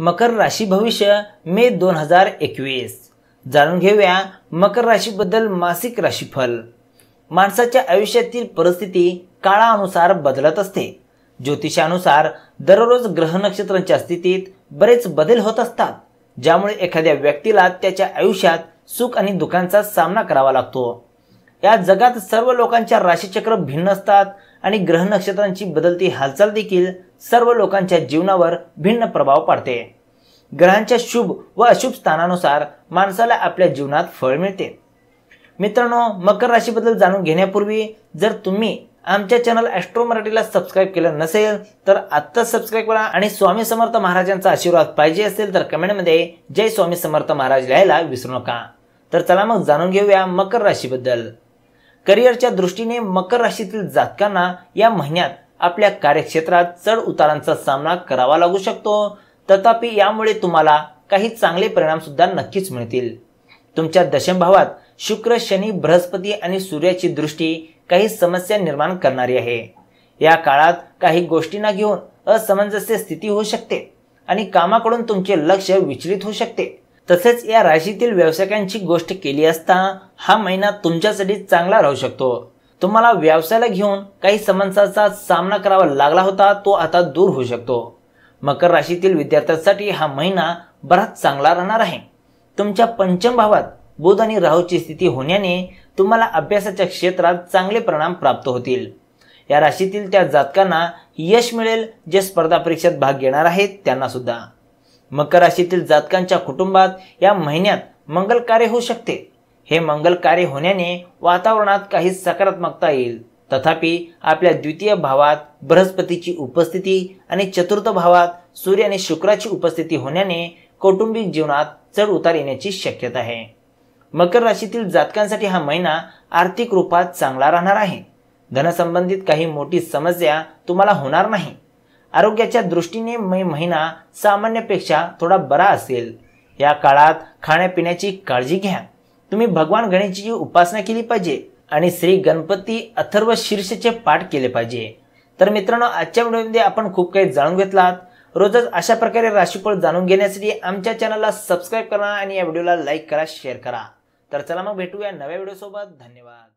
मकर राशी भविष्य मे दोन हजार एकवीस जाणून घेऊया मकर राशीबद्दल मासिक राशीफल माणसाच्या आयुष्यातील परिस्थिती काळानुसार बदलत असते ज्योतिषानुसार दररोज ग्रह नक्षत्रांच्या स्थितीत बरेच बदल होत असतात ज्यामुळे एखाद्या व्यक्तीला त्याच्या आयुष्यात सुख आणि दुःखांचा सामना करावा लागतो या जगात सर्व लोकांच्या राशीचक्र भिन्न असतात आणि ग्रह नक्षत्रांची बदलती हालचाल देखील सर्व लोकांच्या जीवनावर भिन्न प्रभाव पाडते ग्रहांच्या शुभ व अशुभ स्थानानुसार माणसाला आपल्या जीवनात फळ मिळते मित्रांनो मकर राशीबद्दल जाणून घेण्यापूर्वी जर तुम्ही आमच्या चॅनल ॲस्ट्रो मराठीला सबस्क्राईब केलं नसेल तर आत्ताच सबस्क्राईब करा आणि स्वामी समर्थ महाराजांचा आशीर्वाद पाहिजे असेल तर कमेंटमध्ये जय स्वामी समर्थ महाराज लिहायला विसरू नका तर चला मग जाणून घेऊया मकर राशीबद्दल करिअरच्या दृष्टीने मकर राशीतील जातकांना या महिन्यात आपल्या कार्यक्षेत्रात चढ उतारांचा सामना करावा लागू शकतो तथापि यामुळे तुम्हाला काही चांगले परिणाम सुद्धा नक्कीच मिळतील तुमच्या दशम भावात शुक्र शनी बृहस्पती आणि सूर्याची दृष्टी काही समस्या निर्माण करणारी आहे या काळात काही गोष्टींना घेऊन असमंजस्य स्थिती होऊ शकते आणि कामाकडून तुमचे लक्ष विचलित होऊ शकते तसेच या राशीतील व्यावसायिकांची गोष्ट केली असता हा महिना तुमच्यासाठी चांगला राहू शकतो तुम्हाला व्यवसायाला घेऊन काही समस्यांचा सामना करावा लागला होता तो आता दूर होऊ शकतो मकर राशीतील विद्यार्थ्यांसाठी हा महिना बराच चांगला राहणार आहे तुमच्या पंचम भावात बुध आणि राहूची स्थिती होण्याने तुम्हाला अभ्यासाच्या क्षेत्रात चांगले परिणाम प्राप्त होतील या राशीतील त्या जातकांना यश मिळेल जे स्पर्धा परीक्षेत भाग घेणार आहेत त्यांना सुद्धा मकर राशीतील जातकांच्या कुटुंबात या महिन्यात मंगल कार्य होऊ शकते हे मंगल कार्य होण्याने वातावरणात काही सकारात्मकता येईल तथापि आपल्या द्वितीय भावात बृहस्पतीची उपस्थिती आणि चतुर्थ भावात सूर्य आणि शुक्राची उपस्थिती होण्याने कौटुंबिक जीवनात चढ उतार येण्याची शक्यता आहे मकर राशीतील जातकांसाठी हा महिना आर्थिक रूपात चांगला राहणार आहे धनसंबंधित काही मोठी समस्या तुम्हाला होणार नाही आरोग्याच्या दृष्टीने मे महिना सामान्यपेक्षा थोडा बरा असेल या काळात खाण्यापिण्याची काळजी घ्या तुम्ही भगवान गणेशची उपासना केली पाहिजे आणि श्री गणपती अथर्व शीर्षचे पाठ केले पाहिजे तर मित्रांनो आजच्या व्हिडिओमध्ये आपण खूप काही जाणून घेतलात रोजच अशा प्रकारे राशीफळ जाणून घेण्यासाठी आमच्या चॅनलला सबस्क्राईब करा आणि या व्हिडिओला लाईक करा शेअर करा तर चला मग भेटूया नव्या व्हिडिओसोबत धन्यवाद